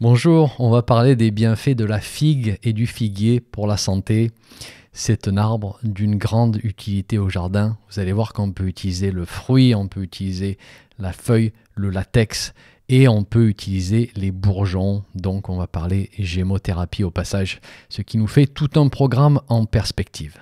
Bonjour, on va parler des bienfaits de la figue et du figuier pour la santé. C'est un arbre d'une grande utilité au jardin. Vous allez voir qu'on peut utiliser le fruit, on peut utiliser la feuille, le latex et on peut utiliser les bourgeons. Donc on va parler gémothérapie au passage, ce qui nous fait tout un programme en perspective.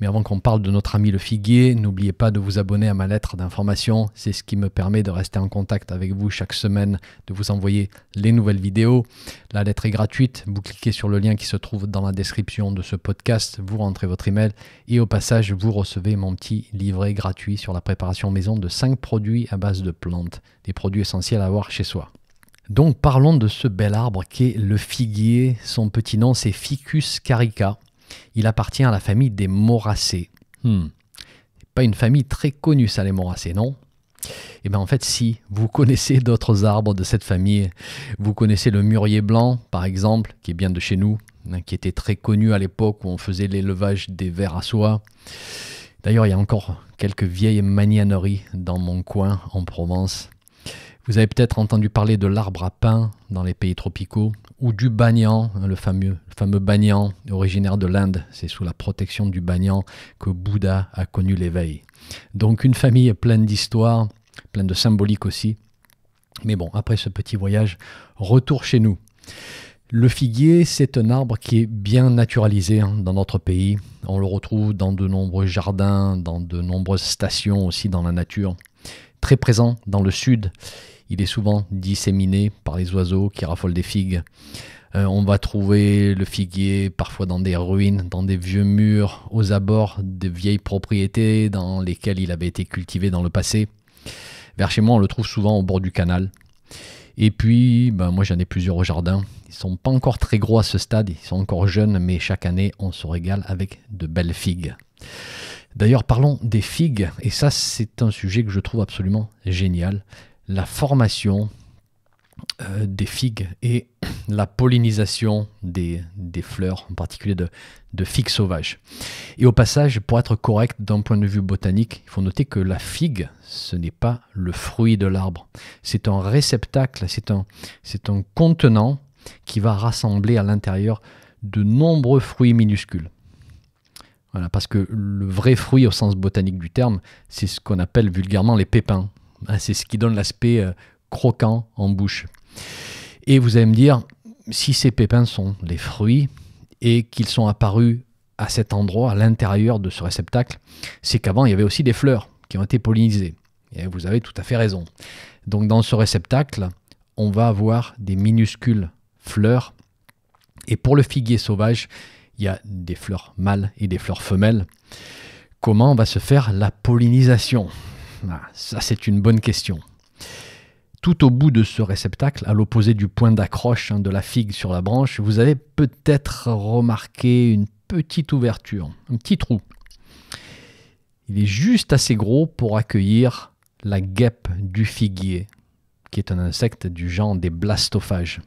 Mais avant qu'on parle de notre ami le figuier, n'oubliez pas de vous abonner à ma lettre d'information. C'est ce qui me permet de rester en contact avec vous chaque semaine, de vous envoyer les nouvelles vidéos. La lettre est gratuite. Vous cliquez sur le lien qui se trouve dans la description de ce podcast. Vous rentrez votre email et au passage, vous recevez mon petit livret gratuit sur la préparation maison de 5 produits à base de plantes, des produits essentiels à avoir chez soi. Donc parlons de ce bel arbre qu'est le figuier. Son petit nom c'est Ficus carica. Il appartient à la famille des Moracées. Hmm. Pas une famille très connue, ça, les Moracées, non Eh bien, en fait, si, vous connaissez d'autres arbres de cette famille. Vous connaissez le mûrier blanc, par exemple, qui est bien de chez nous, hein, qui était très connu à l'époque où on faisait l'élevage des vers à soie. D'ailleurs, il y a encore quelques vieilles magnaneries dans mon coin en Provence. Vous avez peut-être entendu parler de l'arbre à pain dans les pays tropicaux ou du banyan, hein, le fameux, fameux banyan originaire de l'Inde. C'est sous la protection du banyan que Bouddha a connu l'éveil. Donc une famille pleine d'histoires, pleine de symbolique aussi. Mais bon, après ce petit voyage, retour chez nous. Le figuier, c'est un arbre qui est bien naturalisé hein, dans notre pays. On le retrouve dans de nombreux jardins, dans de nombreuses stations aussi dans la nature très présent dans le sud. Il est souvent disséminé par les oiseaux qui raffolent des figues. Euh, on va trouver le figuier parfois dans des ruines, dans des vieux murs, aux abords de vieilles propriétés dans lesquelles il avait été cultivé dans le passé. Vers chez moi, on le trouve souvent au bord du canal. Et puis, ben, moi j'en ai plusieurs au jardin. Ils sont pas encore très gros à ce stade, ils sont encore jeunes, mais chaque année on se régale avec de belles figues. D'ailleurs, parlons des figues, et ça c'est un sujet que je trouve absolument génial, la formation euh, des figues et la pollinisation des, fleurs, en particulier de, de, figues sauvages. Et au passage, pour être correct d'un point de vue botanique, il faut noter que la figue, ce n'est pas le fruit de l'arbre, c'est un réceptacle, c'est un, c'est un contenant qui va rassembler à l'intérieur de nombreux fruits minuscules parce que le vrai fruit au sens botanique du terme, c'est ce qu'on appelle vulgairement les pépins. Hein, c'est ce qui donne l'aspect euh, croquant en bouche. Et vous allez me dire, si ces pépins sont des fruits et qu'ils sont apparus à cet endroit, à l'intérieur de ce réceptacle, c'est qu'avant, il y avait aussi des fleurs qui ont été pollinisées. Et vous avez tout à fait raison. Donc dans ce réceptacle, on va avoir des minuscules fleurs. Et pour le figuier sauvage, il y a des fleurs mâles et des fleurs femelles. Comment va se faire la pollinisation ah, Ça, c'est une bonne question. Tout au bout de ce réceptacle, à l'opposé du point d'accroche hein, de la figue sur la branche, vous avez peut-être remarqué une petite ouverture, un petit trou. Il est juste assez gros pour accueillir la guêpe du figuier, qui est un insecte du genre des blastophages.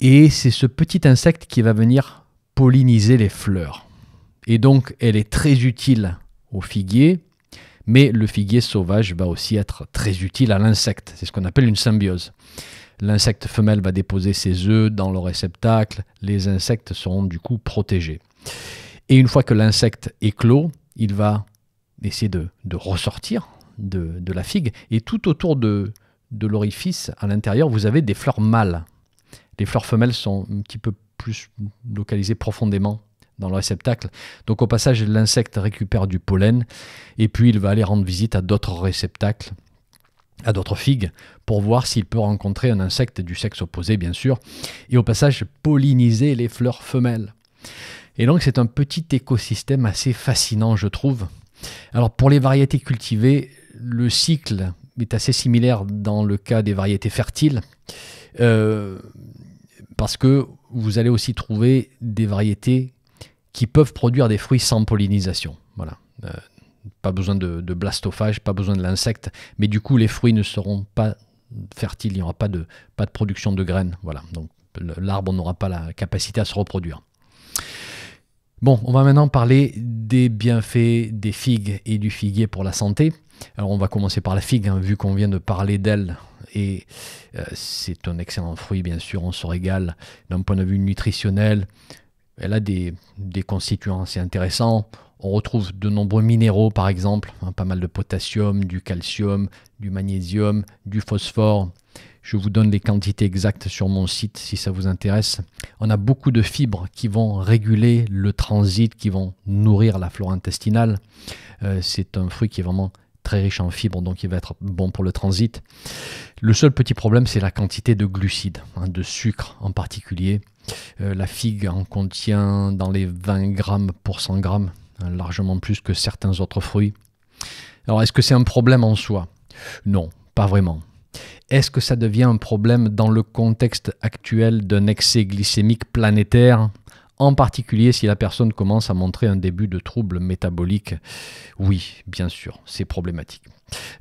Et c'est ce petit insecte qui va venir polliniser les fleurs. Et donc, elle est très utile au figuier, mais le figuier sauvage va aussi être très utile à l'insecte. C'est ce qu'on appelle une symbiose. L'insecte femelle va déposer ses œufs dans le réceptacle, les insectes seront du coup protégés. Et une fois que l'insecte clos, il va essayer de, ressortir de, la figue. Et tout autour de, de l'orifice, à l'intérieur, vous avez des fleurs mâles. Les fleurs femelles sont un petit peu plus localisé profondément dans le réceptacle. Donc au passage, l'insecte récupère du pollen et puis il va aller rendre visite à d'autres réceptacles, à d'autres figues, pour voir s'il peut rencontrer un insecte du sexe opposé, bien sûr, et au passage polliniser les fleurs femelles. Et donc c'est un petit écosystème assez fascinant, je trouve. Alors pour les variétés cultivées, le cycle est assez similaire dans le cas des variétés fertiles. Euh, parce que vous allez aussi trouver des variétés qui peuvent produire des fruits sans pollinisation. Voilà. Euh, pas besoin de, de, blastophage, pas besoin de l'insecte, mais du coup les fruits ne seront pas fertiles, il n'y aura pas de, pas de production de graines. Voilà. Donc l'arbre n'aura pas la capacité à se reproduire. Bon, on va maintenant parler des bienfaits des figues et du figuier pour la santé. Alors on va commencer par la figue, hein, vu qu'on vient de parler d'elle. Et euh, c'est un excellent fruit, bien sûr, on se régale d'un point de vue nutritionnel. Elle a des, constituants assez intéressants. On retrouve de nombreux minéraux, par exemple, hein, pas mal de potassium, du calcium, du magnésium, du phosphore, je vous donne les quantités exactes sur mon site si ça vous intéresse. On a beaucoup de fibres qui vont réguler le transit, qui vont nourrir la flore intestinale. Euh, c'est un fruit qui est vraiment très riche en fibres, donc il va être bon pour le transit. Le seul petit problème, c'est la quantité de glucides, hein, de sucre en particulier. Euh, la figue en contient dans les 20 grammes pour 100 grammes, hein, largement plus que certains autres fruits. Alors, est-ce que c'est un problème en soi Non, pas vraiment est-ce que ça devient un problème dans le contexte actuel d'un excès glycémique planétaire en particulier si la personne commence à montrer un début de trouble métabolique. Oui, bien sûr, c'est problématique.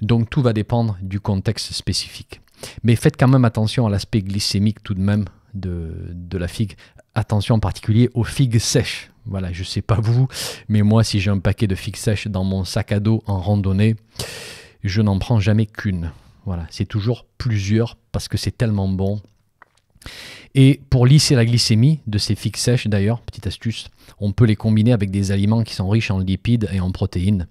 Donc tout va dépendre du contexte spécifique. Mais faites quand même attention à l'aspect glycémique tout de même de, la figue. Attention en particulier aux figues sèches. Voilà, je sais pas vous, mais moi si j'ai un paquet de figues sèches dans mon sac à dos en randonnée, je n'en prends jamais qu'une. Voilà, c'est toujours plusieurs parce que c'est tellement bon. Et pour lisser la glycémie de ces figues sèches, d'ailleurs, petite astuce, on peut les combiner avec des aliments qui sont riches en lipides et en protéines.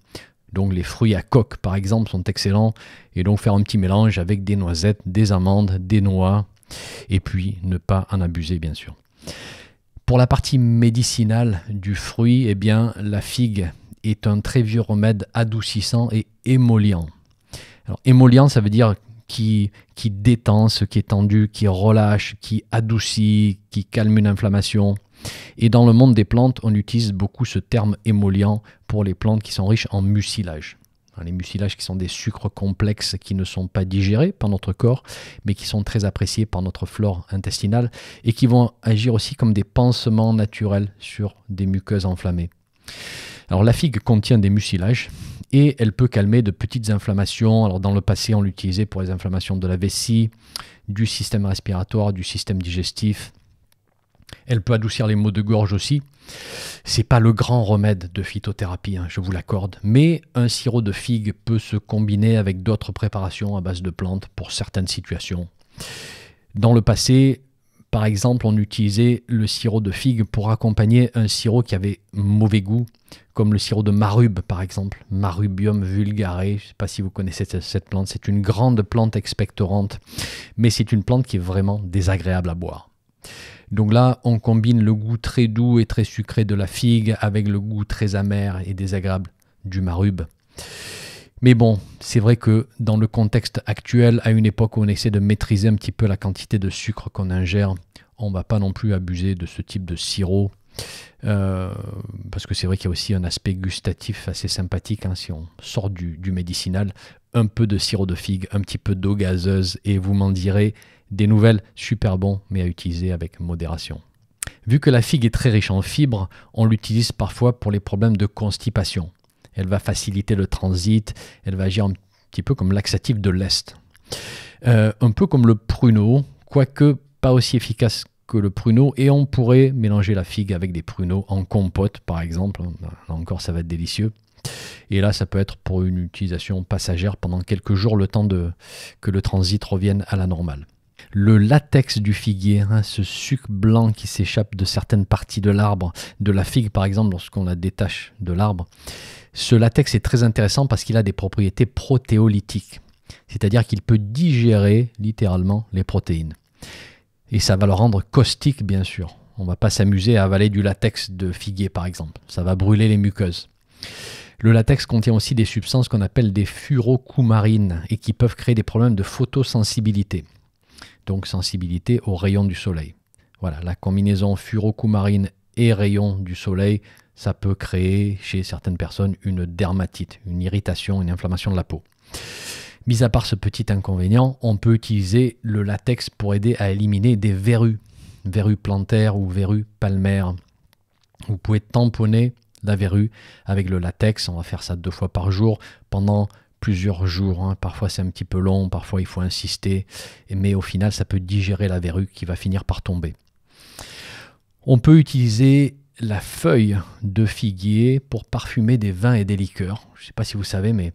Donc les fruits à coque, par exemple, sont excellents. Et donc faire un petit mélange avec des noisettes, des amandes, des noix. Et puis ne pas en abuser, bien sûr. Pour la partie médicinale du fruit, eh bien, la figue est un très vieux remède adoucissant et émollient. Alors, émollient, ça veut dire qui, qui détend ce qui est tendu, qui relâche, qui adoucit, qui calme une inflammation. Et dans le monde des plantes, on utilise beaucoup ce terme émollient pour les plantes qui sont riches en mucilage. Les mucilages qui sont des sucres complexes qui ne sont pas digérés par notre corps, mais qui sont très appréciés par notre flore intestinale et qui vont agir aussi comme des pansements naturels sur des muqueuses enflammées. Alors la figue contient des mucilages et elle peut calmer de petites inflammations. Alors dans le passé, on l'utilisait pour les inflammations de la vessie, du système respiratoire, du système digestif. Elle peut adoucir les maux de gorge aussi. C'est pas le grand remède de phytothérapie, hein, je vous l'accorde, mais un sirop de figue peut se combiner avec d'autres préparations à base de plantes pour certaines situations. Dans le passé, par exemple, on utilisait le sirop de figue pour accompagner un sirop qui avait mauvais goût, comme le sirop de marube par exemple, Marubium vulgare. Je ne sais pas si vous connaissez cette plante, c'est une grande plante expectorante, mais c'est une plante qui est vraiment désagréable à boire. Donc là, on combine le goût très doux et très sucré de la figue avec le goût très amer et désagréable du marube. Mais bon, c'est vrai que dans le contexte actuel, à une époque où on essaie de maîtriser un petit peu la quantité de sucre qu'on ingère, on ne va pas non plus abuser de ce type de sirop. Euh, parce que c'est vrai qu'il y a aussi un aspect gustatif assez sympathique. Hein, si on sort du, du, médicinal, un peu de sirop de figue, un petit peu d'eau gazeuse, et vous m'en direz des nouvelles super bon, mais à utiliser avec modération. Vu que la figue est très riche en fibres, on l'utilise parfois pour les problèmes de constipation elle va faciliter le transit, elle va agir un petit peu comme laxatif de l'Est. Euh, un peu comme le pruneau, quoique pas aussi efficace que le pruneau, et on pourrait mélanger la figue avec des pruneaux en compote, par exemple. Là encore, ça va être délicieux. Et là, ça peut être pour une utilisation passagère pendant quelques jours, le temps de, que le transit revienne à la normale le latex du figuier, hein, ce suc blanc qui s'échappe de certaines parties de l'arbre, de la figue par exemple lorsqu'on la détache de l'arbre. Ce latex est très intéressant parce qu'il a des propriétés protéolytiques, c'est-à-dire qu'il peut digérer littéralement les protéines. Et ça va le rendre caustique bien sûr. On ne va pas s'amuser à avaler du latex de figuier par exemple, ça va brûler les muqueuses. Le latex contient aussi des substances qu'on appelle des furocoumarines et qui peuvent créer des problèmes de photosensibilité donc sensibilité aux rayons du soleil. Voilà, la combinaison furocoumarine et rayons du soleil, ça peut créer chez certaines personnes une dermatite, une irritation, une inflammation de la peau. Mis à part ce petit inconvénient, on peut utiliser le latex pour aider à éliminer des verrues, verrues plantaires ou verrues palmaires. Vous pouvez tamponner la verrue avec le latex, on va faire ça deux fois par jour pendant plusieurs jours. Hein. Parfois c'est un petit peu long, parfois il faut insister, mais au final ça peut digérer la verrue qui va finir par tomber. On peut utiliser la feuille de figuier pour parfumer des vins et des liqueurs. Je ne sais pas si vous savez, mais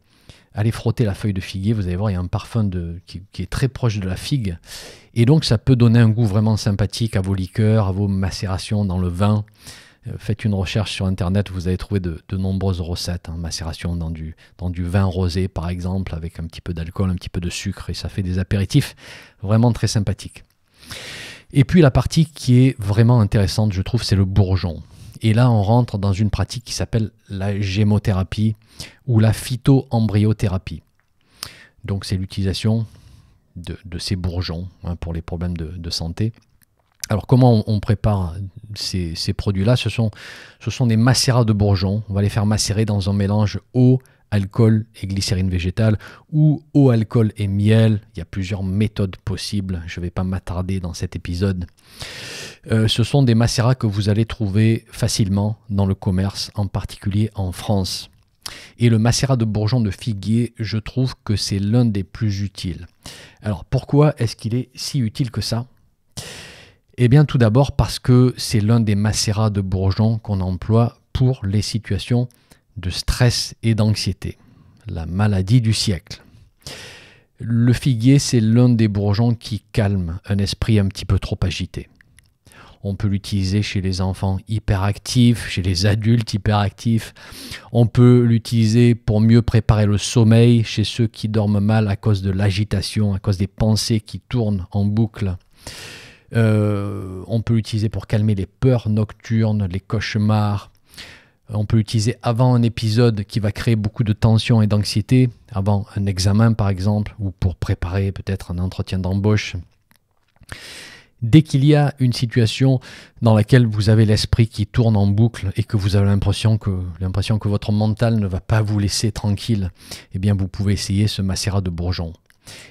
allez frotter la feuille de figuier, vous allez voir, il y a un parfum de, qui, qui, est très proche de la figue. Et donc ça peut donner un goût vraiment sympathique à vos liqueurs, à vos macérations dans le vin. Euh, faites une recherche sur Internet, vous allez trouver de, nombreuses recettes. Hein. macération dans du, vin rosé, par exemple, avec un petit peu d'alcool, un petit peu de sucre, et ça fait des apéritifs vraiment très sympathiques. Et puis la partie qui est vraiment intéressante, je trouve, c'est le bourgeon. Et là, on rentre dans une pratique qui s'appelle la gémothérapie ou la phytoembryothérapie. Donc c'est l'utilisation de, ces bourgeons hein, pour les problèmes de santé. Alors comment on prépare ces, produits-là ce sont, ce sont des macérats de bourgeons. On va les faire macérer dans un mélange eau, alcool et glycérine végétale ou eau, alcool et miel. Il y a plusieurs méthodes possibles. Je ne vais pas m'attarder dans cet épisode. Euh, ce sont des macérats que vous allez trouver facilement dans le commerce, en particulier en France. Et le macérat de bourgeon de figuier, je trouve que c'est l'un des plus utiles. Alors pourquoi est-ce qu'il est si utile que ça eh bien tout d'abord parce que c'est l'un des macérats de bourgeons qu'on emploie pour les situations de stress et d'anxiété, la maladie du siècle. Le figuier, c'est l'un des bourgeons qui calme un esprit un petit peu trop agité. On peut l'utiliser chez les enfants hyperactifs, chez les adultes hyperactifs. On peut l'utiliser pour mieux préparer le sommeil chez ceux qui dorment mal à cause de l'agitation, à cause des pensées qui tournent en boucle. Euh, on peut l'utiliser pour calmer les peurs nocturnes, les cauchemars. On peut l'utiliser avant un épisode qui va créer beaucoup de tension et d'anxiété, avant un examen par exemple, ou pour préparer peut-être un entretien d'embauche. Dès qu'il y a une situation dans laquelle vous avez l'esprit qui tourne en boucle et que vous avez l'impression que, l'impression que votre mental ne va pas vous laisser tranquille, eh bien vous pouvez essayer ce macérat de bourgeon.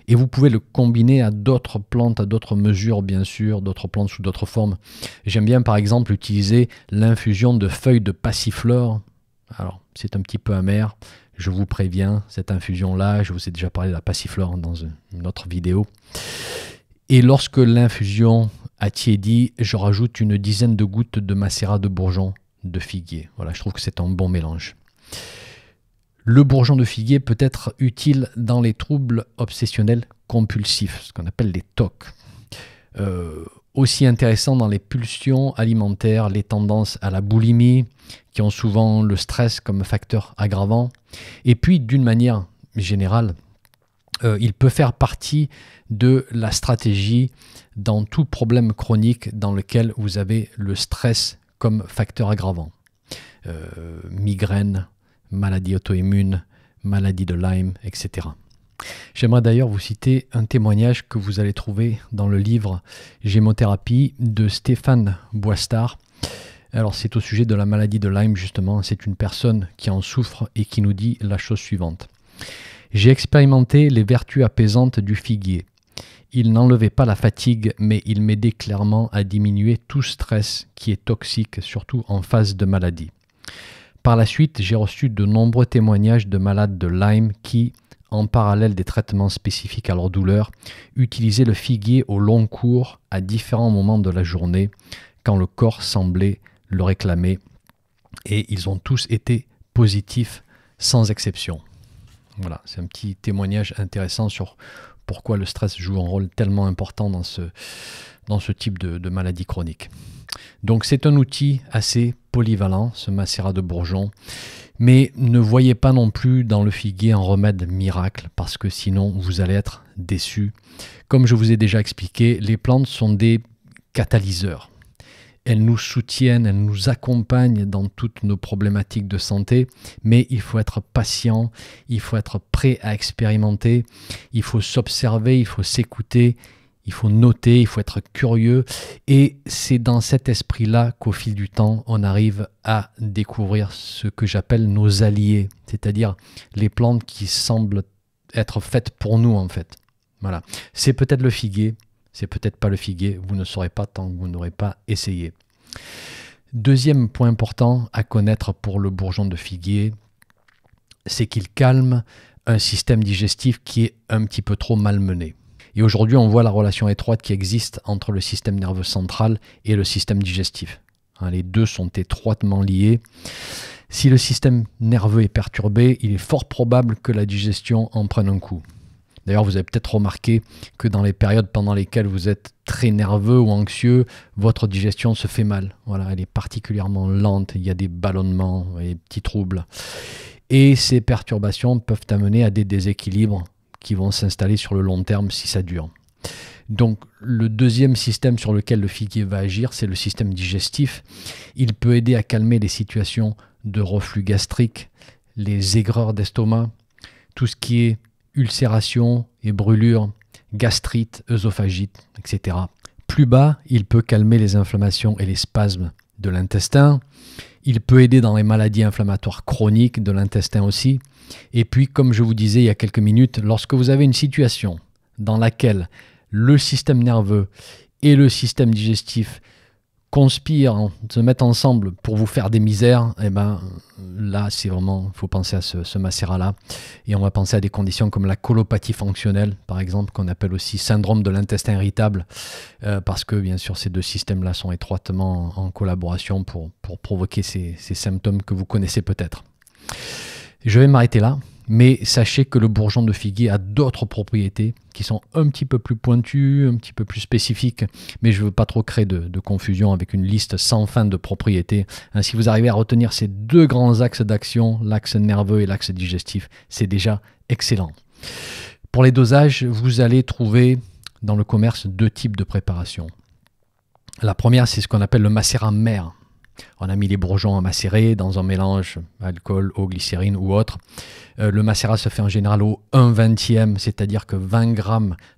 Et vous pouvez le combiner à d'autres plantes, à d'autres mesures, bien sûr, d'autres plantes sous d'autres formes. J'aime bien, par exemple, utiliser l'infusion de feuilles de passiflore. Alors, c'est un petit peu amer. Je vous préviens, cette infusion-là, je vous ai déjà parlé de la passiflore dans une autre vidéo. Et lorsque l'infusion a tiédi, je rajoute une dizaine de gouttes de macérat de bourgeon de figuier. Voilà, je trouve que c'est un bon mélange. Le bourgeon de figuier peut être utile dans les troubles obsessionnels compulsifs, ce qu'on appelle les TOC. Euh, aussi intéressant dans les pulsions alimentaires, les tendances à la boulimie, qui ont souvent le stress comme facteur aggravant. Et puis, d'une manière générale, euh, il peut faire partie de la stratégie dans tout problème chronique dans lequel vous avez le stress comme facteur aggravant. Euh, migraine, maladie auto-immune, maladie de Lyme, etc. J'aimerais d'ailleurs vous citer un témoignage que vous allez trouver dans le livre Gémothérapie de Stéphane Boistard. Alors c'est au sujet de la maladie de Lyme justement, c'est une personne qui en souffre et qui nous dit la chose suivante. J'ai expérimenté les vertus apaisantes du figuier. Il n'enlevait pas la fatigue, mais il m'aidait clairement à diminuer tout stress qui est toxique, surtout en phase de maladie. Par la suite, j'ai reçu de nombreux témoignages de malades de Lyme qui, en parallèle des traitements spécifiques à leur douleur, utilisaient le figuier au long cours à différents moments de la journée quand le corps semblait le réclamer et ils ont tous été positifs sans exception. Voilà, c'est un petit témoignage intéressant sur pourquoi le stress joue un rôle tellement important dans ce, type de, de maladie chronique. Donc c'est un outil assez polyvalent, ce macérat de bourgeon. Mais ne voyez pas non plus dans le figuier un remède miracle, parce que sinon vous allez être déçu. Comme je vous ai déjà expliqué, les plantes sont des catalyseurs. Elles nous soutiennent, elles nous accompagnent dans toutes nos problématiques de santé, mais il faut être patient, il faut être prêt à expérimenter, il faut s'observer, il faut s'écouter, il faut noter, il faut être curieux. Et c'est dans cet esprit-là qu'au fil du temps, on arrive à découvrir ce que j'appelle nos alliés, c'est-à-dire les plantes qui semblent être faites pour nous en fait. Voilà. C'est peut-être le figuier, c'est peut-être pas le figuier, vous ne saurez pas tant que vous n'aurez pas essayé. Deuxième point important à connaître pour le bourgeon de figuier, c'est qu'il calme un système digestif qui est un petit peu trop malmené. Et aujourd'hui, on voit la relation étroite qui existe entre le système nerveux central et le système digestif. Hein, les deux sont étroitement liés. Si le système nerveux est perturbé, il est fort probable que la digestion en prenne un coup. D'ailleurs, vous avez peut-être remarqué que dans les périodes pendant lesquelles vous êtes très nerveux ou anxieux, votre digestion se fait mal. Voilà, elle est particulièrement lente, il y a des ballonnements, des petits troubles. Et ces perturbations peuvent amener à des déséquilibres qui vont s'installer sur le long terme si ça dure. Donc le deuxième système sur lequel le figuier va agir, c'est le système digestif. Il peut aider à calmer les situations de reflux gastrique, les aigreurs d'estomac, tout ce qui est ulcération et brûlures gastrite, œsophagite, etc. Plus bas, il peut calmer les inflammations et les spasmes de l'intestin. Il peut aider dans les maladies inflammatoires chroniques, de l'intestin aussi. Et puis, comme je vous disais il y a quelques minutes, lorsque vous avez une situation dans laquelle le système nerveux et le système digestif conspirent, hein, se mettre ensemble pour vous faire des misères, et eh ben là, c'est vraiment, faut penser à ce, macérat-là. Et on va penser à des conditions comme la colopathie fonctionnelle, par exemple, qu'on appelle aussi syndrome de l'intestin irritable, euh, parce que bien sûr, ces deux systèmes-là sont étroitement en collaboration pour, pour provoquer ces symptômes que vous connaissez peut-être. Je vais m'arrêter là. Mais sachez que le bourgeon de figuier a d'autres propriétés qui sont un petit peu plus pointues, un petit peu plus spécifiques, mais je ne veux pas trop créer de, confusion avec une liste sans fin de propriétés. Hein, si vous arrivez à retenir ces deux grands axes d'action, l'axe nerveux et l'axe digestif, c'est déjà excellent. Pour les dosages, vous allez trouver dans le commerce deux types de préparations. La première, c'est ce qu'on appelle le macérat mère. On a mis les bourgeons à macérer dans un mélange alcool, eau, glycérine ou autre. Euh, le macérat se fait en général au 1 vingtième, c'est-à-dire que 20 g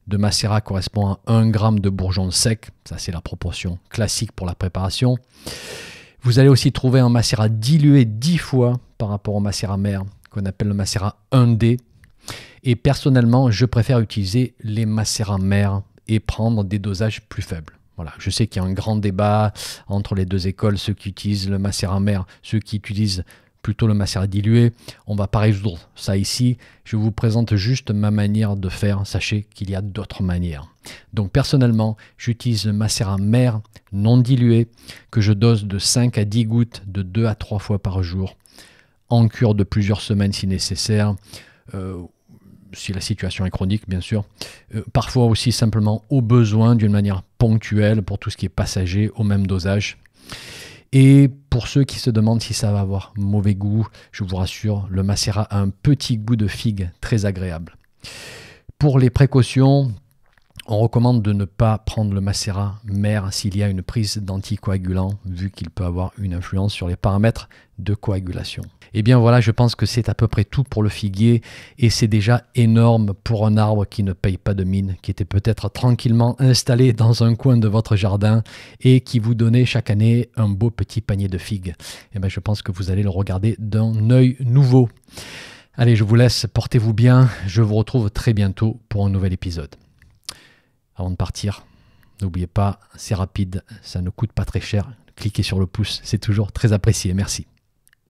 de macérat correspond à 1 g de bourgeon sec. Ça, c'est la proportion classique pour la préparation. Vous allez aussi trouver un macérat dilué 10 fois par rapport au macérat mère, qu'on appelle le macérat 1D. Et personnellement, je préfère utiliser les macérats mères et prendre des dosages plus faibles. Voilà, je sais qu'il y a un grand débat entre les deux écoles, ceux qui utilisent le macérat mère, ceux qui utilisent plutôt le macérat dilué. On ne va pas résoudre ça ici. Je vous présente juste ma manière de faire. Sachez qu'il y a d'autres manières. Donc personnellement, j'utilise le macérat mère non dilué que je dose de 5 à 10 gouttes de 2 à 3 fois par jour en cure de plusieurs semaines si nécessaire. Euh, si la situation est chronique, bien sûr, euh, parfois aussi simplement au besoin d'une manière ponctuelle pour tout ce qui est passager au même dosage. Et pour ceux qui se demandent si ça va avoir mauvais goût, je vous rassure, le macérat a un petit goût de figue très agréable. Pour les précautions, on recommande de ne pas prendre le macérat mère s'il y a une prise d'anticoagulant, vu qu'il peut avoir une influence sur les paramètres de coagulation. Et eh bien voilà, je pense que c'est à peu près tout pour le figuier, et c'est déjà énorme pour un arbre qui ne paye pas de mine, qui était peut-être tranquillement installé dans un coin de votre jardin et qui vous donnait chaque année un beau petit panier de figues. Et eh bien je pense que vous allez le regarder d'un œil nouveau. Allez, je vous laisse, portez-vous bien, je vous retrouve très bientôt pour un nouvel épisode avant de partir. N'oubliez pas, c'est rapide, ça ne coûte pas très cher. Cliquez sur le pouce, c'est toujours très apprécié. Merci.